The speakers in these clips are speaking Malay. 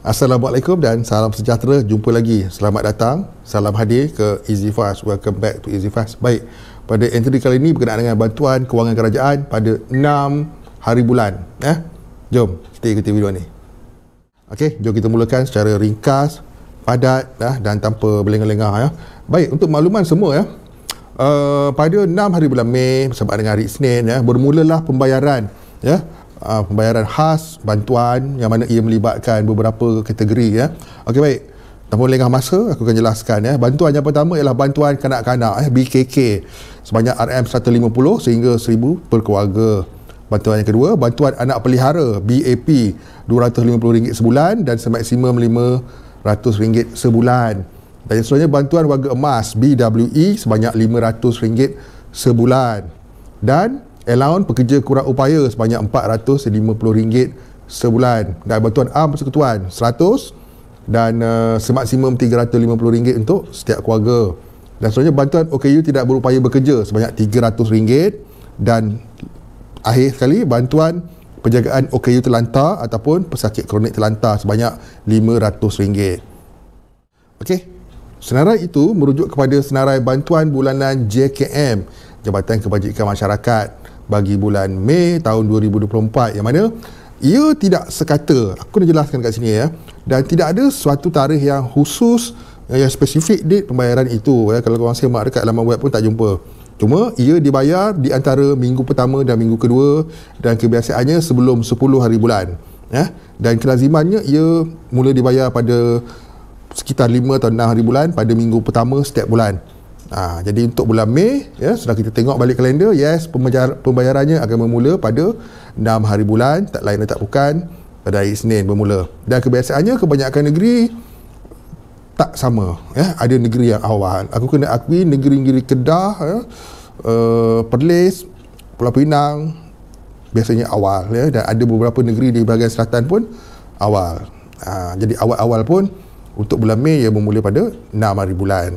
Assalamualaikum dan salam sejahtera. Jumpa lagi. Selamat datang. Salam hadir ke Easy Fast. Welcome back to Easy Fast. Baik. Pada entry kali ini berkenaan dengan bantuan kewangan kerajaan pada 6 hari bulan. Eh? Jom kita ikuti video ni. Okey, jom kita mulakan secara ringkas, padat eh, dan tanpa berlengah-lengah. Eh. Baik, untuk makluman semua ya. Eh, uh, pada 6 hari bulan Mei bersama dengan hari Senin ya, eh, bermulalah pembayaran ya. Eh, uh, pembayaran khas bantuan yang mana ia melibatkan beberapa kategori ya. Okey baik. Tanpa lengah masa aku akan jelaskan ya. Bantuan yang pertama ialah bantuan kanak-kanak ya eh, BKK sebanyak RM150 sehingga 1000 per keluarga. Bantuan yang kedua, bantuan anak pelihara BAP RM250 sebulan dan semaksimum RM500 sebulan. Dan yang seterusnya bantuan warga emas BWE sebanyak RM500 sebulan. Dan Elaun pekerja kurang upaya sebanyak RM450 sebulan dan bantuan am persekutuan 100 dan uh, semaksimum RM350 untuk setiap keluarga dan selanjutnya bantuan OKU tidak berupaya bekerja sebanyak RM300 dan akhir sekali bantuan penjagaan OKU terlantar ataupun pesakit kronik terlantar sebanyak RM500 Okey. senarai itu merujuk kepada senarai bantuan bulanan JKM Jabatan Kebajikan Masyarakat bagi bulan Mei tahun 2024 yang mana ia tidak sekata aku nak jelaskan kat sini ya dan tidak ada suatu tarikh yang khusus eh, yang spesifik date pembayaran itu ya. kalau korang semak dekat laman web pun tak jumpa cuma ia dibayar di antara minggu pertama dan minggu kedua dan kebiasaannya sebelum 10 hari bulan ya. dan kelazimannya ia mula dibayar pada sekitar 5 atau 6 hari bulan pada minggu pertama setiap bulan Ha, jadi untuk bulan Mei, ya, sudah kita tengok balik kalender, yes, pembayarannya akan bermula pada 6 hari bulan, tak lain dan tak bukan, pada hari Isnin bermula. Dan kebiasaannya kebanyakan negeri tak sama. Ya. Ada negeri yang awal. Aku kena akui negeri-negeri Kedah, ya, uh, Perlis, Pulau Pinang, biasanya awal. Ya. Dan ada beberapa negeri di bahagian selatan pun awal. Ha, jadi awal-awal pun untuk bulan Mei ia bermula pada 6 hari bulan.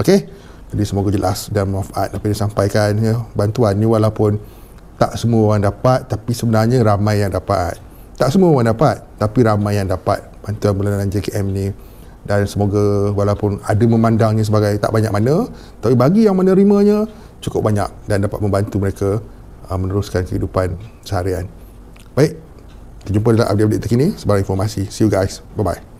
Okey? Jadi semoga jelas dan manfaat apa yang dia sampaikan ya. Bantuan ni walaupun tak semua orang dapat tapi sebenarnya ramai yang dapat. Tak semua orang dapat tapi ramai yang dapat bantuan bulanan JKM ni. Dan semoga walaupun ada memandangnya sebagai tak banyak mana tapi bagi yang menerimanya cukup banyak dan dapat membantu mereka uh, meneruskan kehidupan seharian. Baik, kita jumpa dalam update-update terkini sebarang informasi. See you guys. Bye-bye.